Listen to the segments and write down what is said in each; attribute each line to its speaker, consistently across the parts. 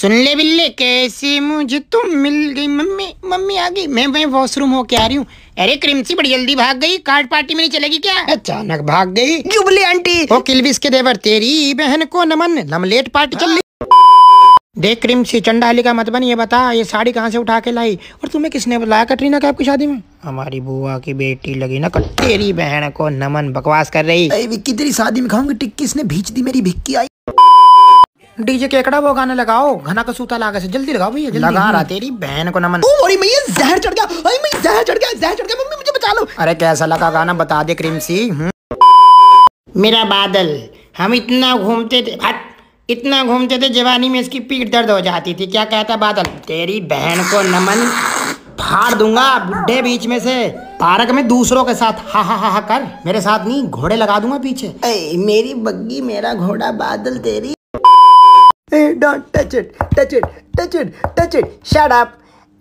Speaker 1: सुन ले बिल्ले कैसी मुझे तुम मिल गई मम्मी मम्मी आ गई मैं मैं वॉशरूम होके आ रही हूँ अरे क्रिमसी बड़ी जल्दी भाग गई कार्ड पार्टी में नहीं चलेगी क्या अचानक भाग गई जुबली आंटी ओ किलबिस के देवर तेरी बहन को नमन लमलेट पार्टी चल रही देख क्रिमसी चंडाली का मतबन ये बता ये साड़ी कहाँ से उठा के लाई और तुम्हें किसने बुलाया कटरीना कैब आपकी शादी में हमारी बुआ की बेटी लगी ना तेरी बहन को नमन बकवास कर रही विक्की तेरी शादी में खाऊंगी टिक्की इसने भीच दी मेरी भिक्की आई डीजे केकड़ा वो गाना लगाओ घना का सूता लगा से जल्दी लगाओ भैया लगा रहा तेरी बहन को नमन ओ मेरी मैया जहर चढ़ गया ओए मैं जहर चढ़ गया जहर चढ़ गया मम्मी मुझे बचा लो अरे कैसा लगा गाना बता दे क्रीम सी हम्म। मेरा बादल हम इतना घूमते थे इतना घूमते थे जवानी में इसकी पीठ दर्द हो जाती थी क्या कहता बादल तेरी बहन को नमन फाड़ दूंगा बुढ़े बीच में से पार्क में दूसरों के साथ हा हा हा हा कर मेरे साथ नहीं घोड़े लगा दूंगा पीछे ए, मेरी बग्गी मेरा घोड़ा बादल तेरी Hey, don't touch it, touch it, touch it, touch it. Shut up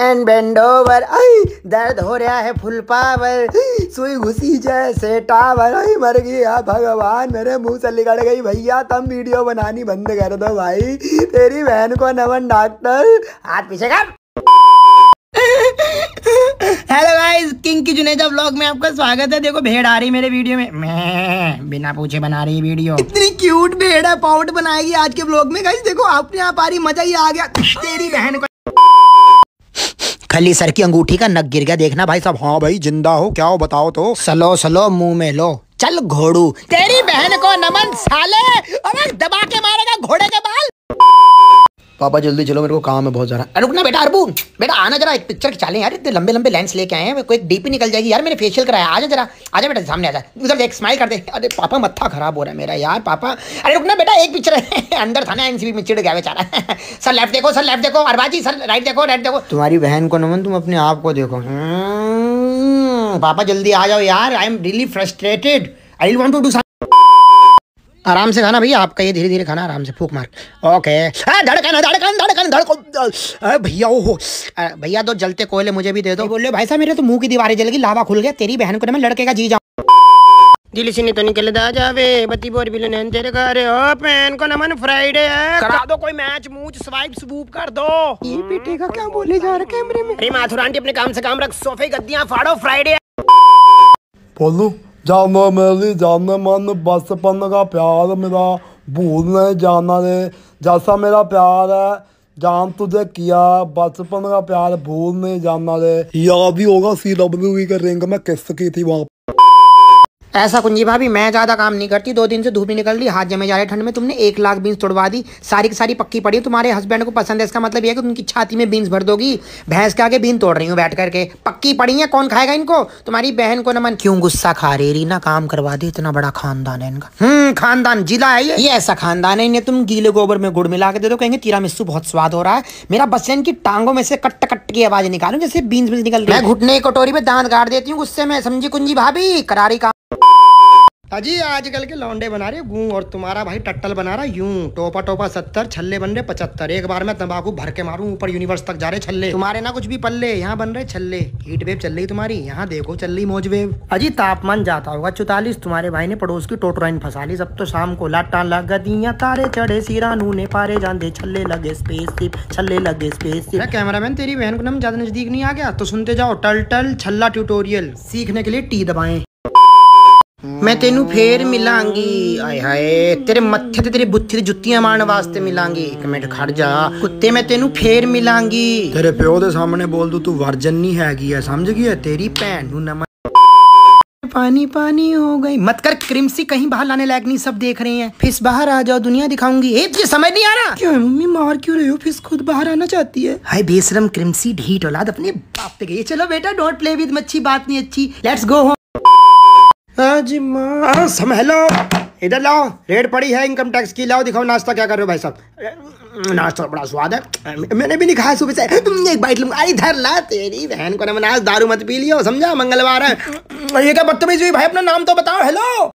Speaker 1: and bend over आई दर्द हो रहा है फुल पावर सुई घुसी जैसे टावर आई मर गया भगवान मेरे मुंह से निकल गई भैया तुम वीडियो बनानी बंद कर दो भाई तेरी बहन को नमन डॉक्टर हाथ पीछे कर हेलो गाइस किंग की जुनेजा व्लॉग में आपका स्वागत है देखो भेड़ आ रही मेरे वीडियो में मैं बिना पूछे बना रही वीडियो इतनी क्यूट भेड़ है पाउट बनाएगी आज के व्लॉग में गाइस देखो अपने आप आ रही मजा ही आ गया तेरी बहन को खली सर की अंगूठी का नग गिर गया देखना भाई साहब हाँ भाई जिंदा हो क्या हो बताओ तो सलो सलो मुंह में लो चल घोड़ू तेरी बहन को नमन साले अबे दबा के मारेगा घोड़े के बाल पापा जल्दी चलो मेरे को काम है बहुत ज़्यादा अरे रुकना बेटा अरबू बेटा आना जरा एक पिक्चर खिंचा यार इतने लंबे लंबे लेंस लेके आए हैं कोई डीपी निकल जाएगी यार मैंने फेशियल कराया आजा जरा आजा बेटा सामने आजा उधर एक स्माइल कर दे अरे पापा मत्था खराब हो रहा है मेरा यार पापा अरे रुकना बेटा एक पिक्चर है अंदर था ना एन में चिड़ गया बेचारा सर लेफ्ट देखो सर लेफ्ट देखो अरबा जी सर राइट देखो राइट देखो तुम्हारी बहन को नमन तुम अपने आप को देखो हम्म, पापा जल्दी आ जाओ यार I am really frustrated I want to do आराम से खाना भैया आपका ये धीरे धीरे खाना आराम से फूक मार ओके धड़कन धड़कन धड़कन धड़कन भैया ओहो भैया तो जलते कोयले मुझे भी दे दो बोले भाई साहब मेरे तो मुंह की दीवारें जल गई लावा खुल गया तेरी बहन को ना मैं लड़के का जी जाऊँ दिल से तो निकल दा जावे बत्ती बोर बिलन तेरे घर ओ पैन को नमन फ्राइडे है करा दो कोई मैच मूच स्वाइप स्वूप कर दो ये बेटे का क्या बोले जा रहा कैमरे में अरे माथुर आंटी अपने काम से काम रख सोफे गद्दियां फाड़ो फ्राइडे बोल ਜਾਨਾ ਮੇਲੀ ਜਾਨਾ ਮਨ ਬਸ ਪੰਨਗਾ ਪਿਆਰ ਮੇਰਾ ਭੂਲ ਨਾ ਜਾਨਾ ਦੇ ਜਾਸਾ ਮੇਰਾ ਪਿਆਰ ਹੈ ਜਾਨ ਤੂੰ ਦੇ ਕੀਆ ਬਚਪਨ ਦਾ ਪਿਆਰ ਭੂਲ ਨਾ ਜਾਨਾ ਦੇ ਯਾਦ ਵੀ ਹੋਗਾ ਸੀ ਲਬ ਨੂੰ ਵੀ ਕਰ ਰਿੰਗ ਮੈਂ ਕਿਸ ਕੀਤੀ ਵਾਪ ऐसा कुंजी भाभी मैं ज़्यादा काम नहीं करती दो दिन से धूप ही निकल रही हाथ जमे जा रहे ठंड में तुमने एक लाख बीन्स तोड़वा दी सारी की सारी पक्की पड़ी तुम्हारे हस्बैंड को पसंद है इसका मतलब यह है कि उनकी छाती में बीन्स भर दोगी भैंस के आगे बीन तोड़ रही हूँ बैठ करके पक्की पड़ी है कौन खाएगा इनको तुम्हारी बहन को नमन क्यों गुस्सा खा रही ना काम करवा दी इतना बड़ा खानदान है इनका हम्म खानदान जिला है ये ये ऐसा खानदान है इन्हें तुम गीले गोबर में गुड़ मिला के दे दो कहेंगे तीरा मिस्सू बहुत स्वाद हो रहा है मेरा बस इनकी टांगों में से कट कट की आवाज निकालू जैसे बीन्स बीस निकल रही है घुटने की कटोरी में दांत गाड़ देती हूँ गुस्से में समझी कुंजी भाभी करारी का अजी आजकल के लौंडे बना रहे गूं और तुम्हारा भाई टट्टल बना रहा यूं टोपा टोपा सत्तर छल्ले बन रहे पचहत्तर एक बार मैं तंबाकू भर के मारूं ऊपर यूनिवर्स तक जा रहे छल्ले तुम्हारे ना कुछ भी पल्ले यहाँ बन रहे छल्ले हीट वेव चल रही तुम्हारी यहाँ देखो चल रही मौज वेव अजी तापमान जाता होगा चौतालीस तुम्हारे भाई ने पड़ोस की टोटराइन फंसा ली सब तो शाम को लाटा लग दिया तारे चढ़े सीरानू ने पारे जाते छल्ले लगे स्पेस छल्ले लगे स्पेस कैमरा मैन तेरी बहन को नाम ज्यादा नजदीक नहीं आ गया तो सुनते जाओ टल टल छल्ला ट्यूटोरियल सीखने के लिए टी दबाए मैं तेन ਫੇਰ ਮਿਲਾਂਗੀ ਆਏ ਹਾਏ ਤੇਰੇ ਮੱਥੇ ਤੇ ਤੇਰੀ ਬੁੱਥੀ ਤੇ ਜੁੱਤੀਆਂ ਮਾਰਨ ਵਾਸਤੇ ਮਿਲਾਂਗੀ ਇੱਕ ਮਿੰਟ ਖੜ ਜਾ ਕੁੱਤੇ ਮੈਂ ਤੈਨੂੰ ਫੇਰ ਮਿਲਾਂਗੀ ਤੇਰੇ ਪਿਓ ਦੇ ਸਾਹਮਣੇ ਬੋਲ ਦੂ ਤੂੰ ਵਰਜਨ ਨਹੀਂ ਹੈਗੀ ਐ ਸਮਝ ਗਈ ਐ ਤੇਰੀ ਭੈਣ ਨੂੰ पानी पानी हो गई मत कर क्रिमसी कहीं बाहर लाने लायक नहीं सब देख रहे हैं फिर बाहर आ जाओ दुनिया दिखाऊंगी ए तुझे समझ नहीं आ रहा क्यों मम्मी मार क्यों रहे हो फिर खुद बाहर आना चाहती है हाय बेशरम क्रिमसी ढीट औलाद अपने बाप पे गई चलो बेटा डोंट प्ले विद मच्छी बात नहीं अच्छी लेट्स गो अजमा हाँ, इधर लाओ रेड पड़ी है इनकम टैक्स की लाओ दिखाओ नाश्ता क्या कर रहे हो भाई साहब नाश्ता तो बड़ा स्वाद है मैंने भी नहीं खाया सुबह से तुम एक बाइट लूंगा इधर ला तेरी बहन को ना आज दारू मत पी लियो समझा मंगलवार है ये क्या बदतमीज हुई भाई अपना नाम तो बताओ हेलो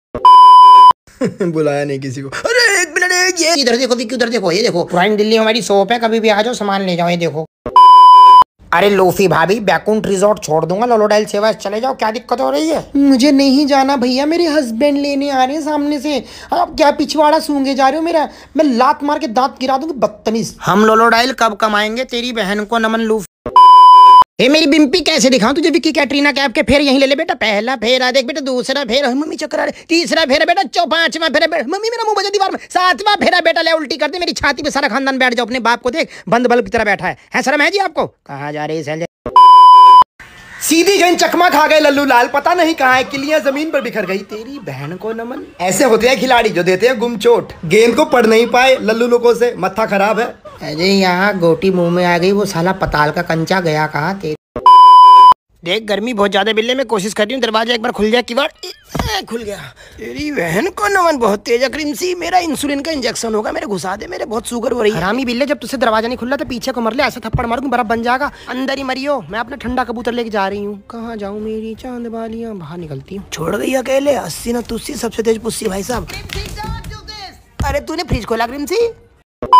Speaker 1: बुलाया नहीं किसी को अरे एक मिनट ये इधर देखो विक्की उधर देखो ये देखो पुरानी दिल्ली हमारी शॉप है कभी भी आ जाओ सामान ले जाओ ये देखो अरे लोफी भाभी बैकुंठ रिजॉर्ट छोड़ दूंगा लोलो डाइल सेवा चले जाओ क्या दिक्कत हो रही है मुझे नहीं जाना भैया मेरे हस्बैंड लेने आ रहे हैं सामने से आप क्या पिछवाड़ा सूंगे जा रहे हो मेरा मैं लात मार के दांत गिरा दूंगी बदतमीज हम लोलो डाइल कब कमाएंगे तेरी बहन को नमन लूफी ए मेरी बिम्पी कैसे दिखाऊं तुझे विक्की कैटरीना कैप के फेर यहीं ले ले बेटा पहला फेरा देख बेटा दूसरा फेरा मम्मी चक्कर तीसरा फेरा बेटा चौ पांचवा फेरा बेटा मम्मी मेरा मुंह बजा दीवार में सातवां फेरा बेटा ले उल्टी कर दे मेरी छाती पे सारा खानदान बैठ जाओ अपने बाप को देख बंद बल्ब की तरह बैठा है, है सर है जी आपको कहा जा रही है सीधी गई चकमा खा गए लल्लू लाल पता नहीं कहाँ है किलियां जमीन पर बिखर गई तेरी बहन को नमन ऐसे होते हैं खिलाड़ी जो देते हैं गुम चोट गेंद को पढ़ नहीं पाए लल्लू लोगों से मत्था खराब है अरे यहाँ गोटी मुंह में आ गई वो साला पताल का कंचा गया कहा तेरी देख गर्मी बहुत ज़्यादा बिल्ले मैं कोशिश कर रही हूँ दरवाजा एक बार खुल जाए किवाड़ खुल गया तेरी बहन को नमन बहुत तेज अक्रीम सी मेरा इंसुलिन का इंजेक्शन होगा मेरे घुसा दे मेरे बहुत शुगर हो रही है हरामी बिल्ले जब तुझसे दरवाजा नहीं खुला तो पीछे को मर ले ऐसा थप्पड़ मारूंगा बर्फ बन जाएगा अंदर ही मरियो मैं अपना ठंडा कबूतर लेके जा रही हूँ कहाँ जाऊँ मेरी चांद बालियाँ बाहर निकलती हूँ छोड़ गई अकेले अस्सी ना तुस्सी सबसे तेज पुस्सी भाई साहब अरे तूने फ्रिज खोला क्रिमसी सी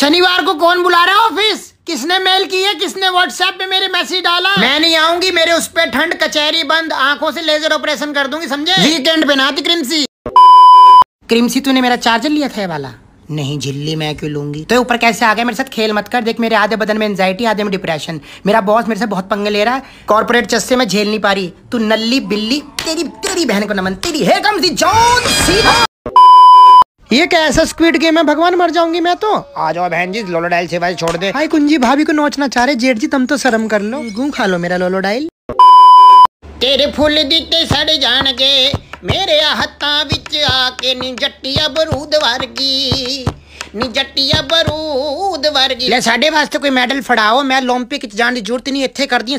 Speaker 1: शनिवार को कौन बुला रहा है ऑफिस किसने मेल की है किसने व्हाट्सएप पे मेरे मैसेज डाला मैं नहीं आऊंगी मेरे उस पर ठंड कचहरी बंद आंखों से लेजर ऑपरेशन कर दूंगी समझे वीकेंड पे नाती क्रिमसी क्रिमसी तूने मेरा चार्जर लिया था वाला नहीं झिल्ली मैं क्यों लूंगी तो ऊपर कैसे आ गया मेरे साथ खेल मत कर देख मेरे आधे बदन में एंजाइटी आधे में डिप्रेशन मेरा बॉस मेरे से बहुत पंगे ले रहा है कॉर्पोरेट चस्से में झेल नहीं पा रही तू नल्ली बिल्ली तेरी तेरी बहन को नमन तेरी है कम सी जॉन सीधा ये क्या ऐसा गेम है भगवान मर जाऊंगी मैं तो आ जाओ बहन जी लोलो डाइल सेवा छोड़ दे हाय कुंजी भाभी को नोचना चाह रहे जेठ जी तुम तो शर्म कर लो गू खा लो मेरा लोलो डाइल तेरे फुल दिते सड़ जाएंगे मेरे हत्था विच आके नी जट्टिया बरूद वर्गी ਨੀ ਜੱਟੀਆ ਬਰੂਦ ਵਰਗੀ ਲੈ ਸਾਡੇ ਵਾਸਤੇ ਕੋਈ ਮੈਡਲ ਫੜਾਓ ਮੈਂ 올림픽 ਚ ਜਾਣ ਦੀ ਜ਼ਰੂਰਤ ਨਹੀਂ ਇੱਥੇ ਕਰਦੀ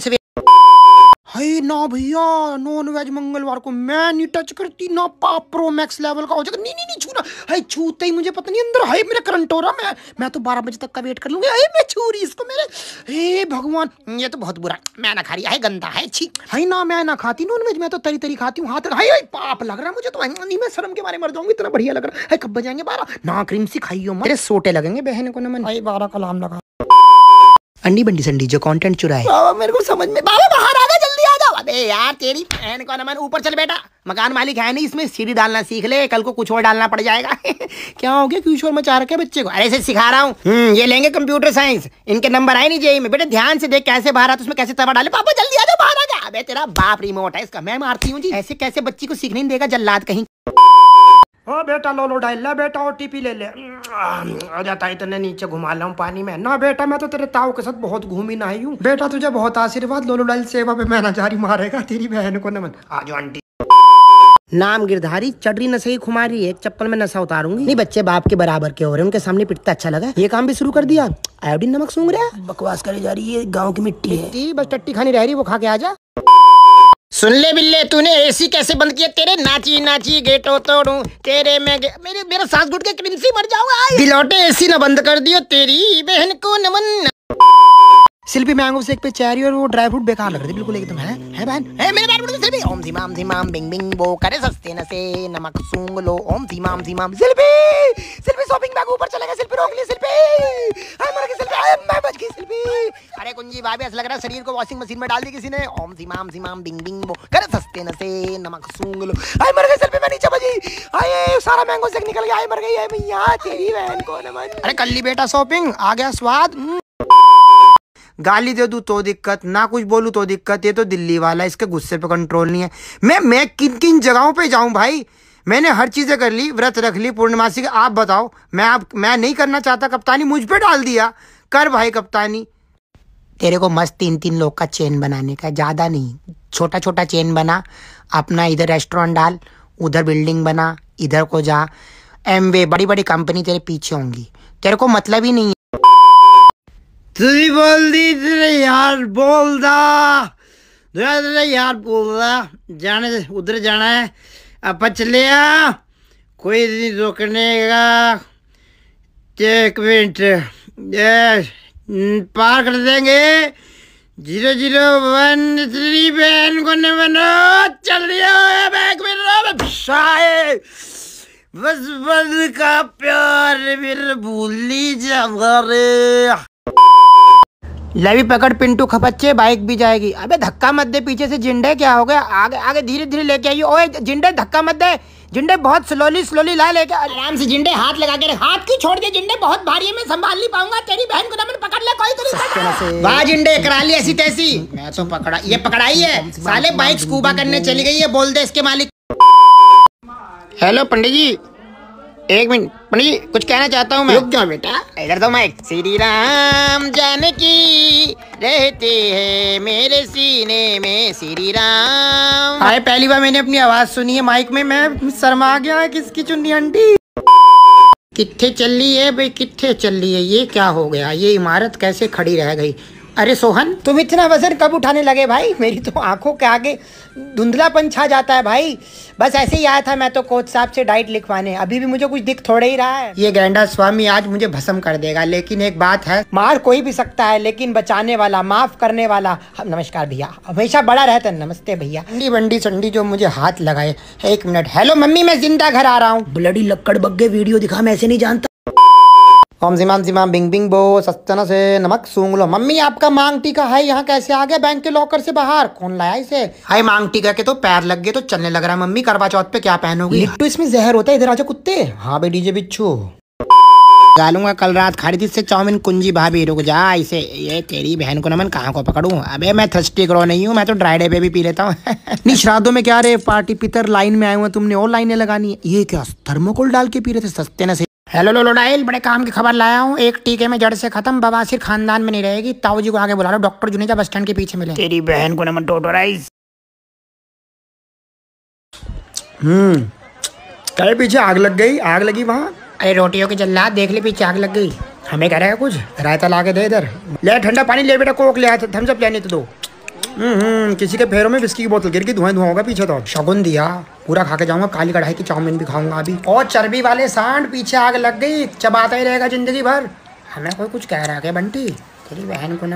Speaker 1: हाय ना भैया नॉन वेज मंगलवार को मैं नहीं टच करती ना पाप प्रो मैक्स लेवल का हो जाएगा नहीं नहीं नहीं छूना हाय छूते ही मुझे पता नहीं अंदर हाय मेरा करंट हो रहा मैं मैं तो बारह बजे तक का वेट कर लूंगी हाय मैं छू रही इसको मेरे हे भगवान ये तो बहुत बुरा मैं ना खा रही है गंदा है छी हाय ना मैं ना खाती नॉन वेज मैं तो तरी तरी खाती हूँ हाथ हाय हाय पाप लग रहा है मुझे तो नहीं मैं शर्म के मारे मर जाऊंगी इतना बढ़िया लग रहा है कब बजाएंगे बारह ना क्रीम सी खाइयो मेरे सोटे लगेंगे बहन को ना मैं हाई बारह का लाम लगा अंडी बंडी संडी जो कॉन्टेंट चुरा है मेरे को समझ में बाबा बाहर ए यार तेरी बहन का नमन ऊपर चल बेटा मकान मालिक है नहीं इसमें सीढ़ी डालना सीख ले कल को कुछ और डालना पड़ जाएगा क्या हो गया क्यूशोर मचा रखे बच्चे को अरे से सिखा रहा हूँ हम्म। ये लेंगे कंप्यूटर साइंस इनके नंबर आए नहीं जेई में बेटा ध्यान से देख कैसे बाहर आता उसमें कैसे तवा डाले पापा जल्दी आ जाओ बाहर आ जा अबे तेरा बाप रिमोट है इसका मैं मारती हूँ जी ऐसे कैसे बच्ची को सीखने नहीं देगा जल्लाद कहीं हाँ बेटा लो लो डाल ले बेटा ओटीपी ले ले आ जाता इतने नीचे घुमा लाऊं पानी में ना बेटा मैं तो तेरे ताऊ के साथ बहुत घूमी ना हूँ बेटा तुझे बहुत आशीर्वाद लोलो डाल सेवा पे मैं जारी मारेगा तेरी बहन को नमन आज आंटी नाम गिरधारी चटरी नशे की खुमारी एक चप्पल में नशा उतारूंगी नहीं बच्चे बाप के बराबर के हो रहे हैं उनके सामने पिटता अच्छा लगा ये काम भी शुरू कर दिया आयोडीन नमक सूंघ रहा बकवास करी जा रही है गांव की मिट्टी है बस टट्टी खानी रह रही वो खा के आ जा सुन ले बिल्ले तूने एसी कैसे बंद किया तेरे नाची नाची गेटो तोड़ू तेरे मैं मेरे मेरा सांस घुट के क्रिंसी मर जाऊंगा बिलोटे एसी ना बंद कर दियो तेरी बहन को नमन सिल्पी मैंगो से एक पे चेरी और वो ड्राई फ्रूट बेकार लग रहे थे बिल्कुल एकदम है है बहन है मेरे बहन बोलते तो सिल्पी ओम सीमा ओम बिंग बिंग वो करे सस्ते न से नमक सूंग लो ओम सीमा ओम सीमा सिल्पी सिल्पी शॉपिंग बैग ऊपर चला गया सिल्पी रोक ली सिल्पी हाय मर गई सिल्पी हाय मैं बच गई सिल्पी अरे कुंजी भाभी ऐसा लग रहा है शरीर को वॉशिंग मशीन में डाल दी किसी ने ओम सीमा ओम बिंग बिंग वो करे सस्ते न से नमक सूंग लो हाय मर गई सिल्पी मैं नीचे बजी हाय सारा मैंगो से निकल गया हाय मर गई है भैया तेरी बहन को नमन अरे कल्ली बेटा शॉपिंग आ गया स्वाद हम्म। गाली दे दूँ तो दिक्कत ना कुछ बोलूँ तो दिक्कत ये तो दिल्ली वाला इसके गुस्से पे कंट्रोल नहीं है मैं मैं किन किन जगहों पे जाऊँ भाई मैंने हर चीज़ें कर ली व्रत रख ली पूर्णिमासी का आप बताओ मैं आप मैं नहीं करना चाहता कप्तानी मुझ पर डाल दिया कर भाई कप्तानी तेरे को मस्त तीन तीन लोग का चेन बनाने का ज़्यादा नहीं छोटा छोटा चेन बना अपना इधर रेस्टोरेंट डाल उधर बिल्डिंग बना इधर को जा एम बड़ी बड़ी कंपनी तेरे पीछे होंगी तेरे को मतलब ही नहीं তুই বলদি রে यार बोलदा दुआ तेरा यार बोलदा जाने उधर जाना है आप चले कोई नहीं रोकने का एक मिनट पार कर देंगे जीरो जीरो वन थ्री बहन को न बनो चल रही बस बस का प्यार फिर भूल जा रे लवी पकड़ पिंटू खपच्चे बाइक भी जाएगी अबे धक्का मत दे पीछे से जिंडे क्या हो गया आगे आगे धीरे धीरे लेके आइए ओए जिंडे धक्का मत दे जिंडे बहुत स्लोली स्लोली ला लेके आराम से जिंडे हाथ लगा के हाथ क्यों छोड़ दे जिंडे बहुत भारी है मैं संभाल नहीं पाऊंगा तेरी बहन को दमन तो पकड़ ले कोई तो तेरी वाह जिंडे करा ली ऐसी तैसी मैं तो पकड़ा ये पकड़ाई है साले बाइक स्कूबा करने चली गई है बोल दे इसके मालिक हेलो पंडित जी एक मिनट पंडित कुछ कहना चाहता हूँ मैं रुक जाओ बेटा इधर तो मैं श्री राम जानकी रहते हैं मेरे सीने में श्री राम आए पहली बार मैंने अपनी आवाज सुनी है माइक में मैं शर्मा गया किसकी चुन्नी अंडी कितने चल रही है भाई कितने चल रही है ये क्या हो गया ये इमारत कैसे खड़ी रह गई अरे सोहन तुम इतना वजन कब उठाने लगे भाई मेरी तो आंखों के आगे धुंधलापन छा जाता है भाई बस ऐसे ही आया था मैं तो कोच साहब से डाइट लिखवाने अभी भी मुझे कुछ दिख थोड़े ही रहा है ये गैंडा स्वामी आज मुझे भस्म कर देगा लेकिन एक बात है मार कोई भी सकता है लेकिन बचाने वाला माफ करने वाला नमस्कार भैया हमेशा बड़ा रहता है नमस्ते भैया बंडी संडी जो मुझे हाथ लगाए एक मिनट हेलो मम्मी मैं जिंदा घर आ रहा हूँ ब्लडी लक्कड़ बग्गे वीडियो दिखा मैं ऐसे नहीं जानता ओम जिमाम जिमाम बिंग बिंग बो सस्तना से नमक सूंग लो मम्मी आपका मांग टीका है यहाँ कैसे आ गया बैंक के लॉकर से बाहर कौन लाया इसे हाय मांग टीका के तो पैर लग गए तो चलने लग रहा है मम्मी करवा चौथ पे क्या पहनोगी लिट्टू इसमें जहर होता है इधर आजा कुत्ते हाँ भाई डीजे बिच्छू गालूंगा कल रात थी इससे चाउमिन कुंजी भाभी रुक जा इसे ये तेरी बहन को नमन कहाँ को पकड़ू अबे मैं थर्स्टी करो नहीं हूँ मैं तो ड्राई डे पे भी पी लेता हूँ नहीं श्राद्धों में क्या रे पार्टी पितर लाइन में आयु हुए तुमने और लाइनें लगानी है ये क्या थर्मोकोल डाल के पी रहे थे सस्ते से हेलो लोलोडाइल बड़े काम की खबर लाया हूँ एक टीके में जड़ से खत्म बवासीर खानदान में नहीं रहेगी ताऊजी को आगे बुला लो डॉक्टर जुनेजा बस स्टैंड के पीछे मिले तेरी बहन को नमन टोटोराइज हम्म कहे पीछे आग लग गई आग लगी वहाँ अरे रोटियों की जल्ला देख ली पीछे आग लग गई हमें कह रहा है कुछ रायता ला के दे इधर ले ठंडा पानी ले बेटा कोक ले आया थम्सअप लेने तो दो हम्म किसी के पैरों में बिस्की की बोतल गिर गई धुआं धुआं होगा पीछे तो शगुन दिया पूरा खा के जाऊंगा काली कढ़ाई की चाउमीन भी खाऊंगा अभी और चर्बी वाले सांड पीछे आग लग गई चबाता ही रहेगा जिंदगी भर हमें कोई कुछ कह रहा है बंटी तेरी बहन को